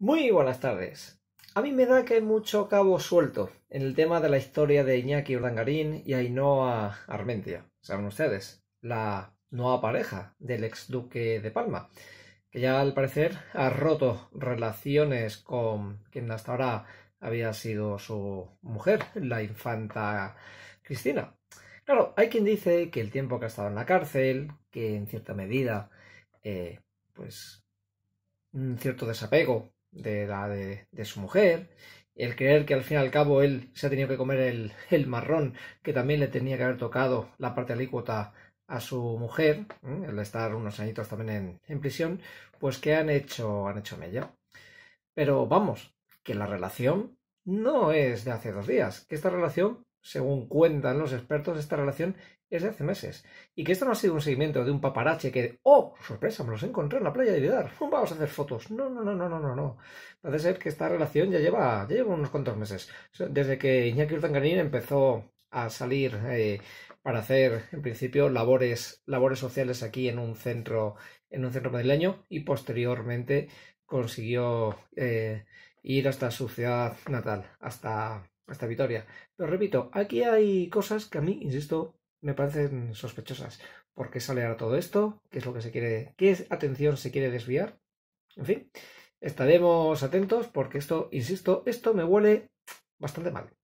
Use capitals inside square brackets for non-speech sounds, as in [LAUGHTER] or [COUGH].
Muy buenas tardes. A mí me da que hay mucho cabo suelto en el tema de la historia de Iñaki Urdangarín y Ainhoa Armentia. Saben ustedes, la nueva pareja del ex duque de Palma, que ya al parecer ha roto relaciones con quien hasta ahora había sido su mujer, la infanta Cristina. Claro, hay quien dice que el tiempo que ha estado en la cárcel, que en cierta medida, eh, pues un cierto desapego de la de, su mujer, el creer que al fin y al cabo él se ha tenido que comer el, el marrón, que también le tenía que haber tocado la parte alícuota a su mujer, el estar unos añitos también en, en, prisión, pues que han hecho, han hecho mella. Pero vamos, que la relación no es de hace dos días, que esta relación según cuentan los expertos, esta relación es de hace meses. Y que esto no ha sido un seguimiento de un paparache que, oh, sorpresa, me los encontré en la playa de Vidar, [LAUGHS] vamos a hacer fotos. No, no, no, no, no, no, no. Parece ser que esta relación ya lleva, lleva unos cuantos meses. Desde que Iñaki Urtangarín empezó a salir eh, para hacer, en principio, labores, labores sociales aquí en un centro, en un centro madrileño y posteriormente consiguió eh, ir hasta su ciudad natal, hasta hasta victoria. Pero repito, aquí hay cosas que a mí, insisto, me parecen sospechosas. ¿Por qué sale ahora todo esto? ¿Qué es lo que se quiere, qué es, atención se quiere desviar? En fin, estaremos atentos porque esto, insisto, esto me huele bastante mal.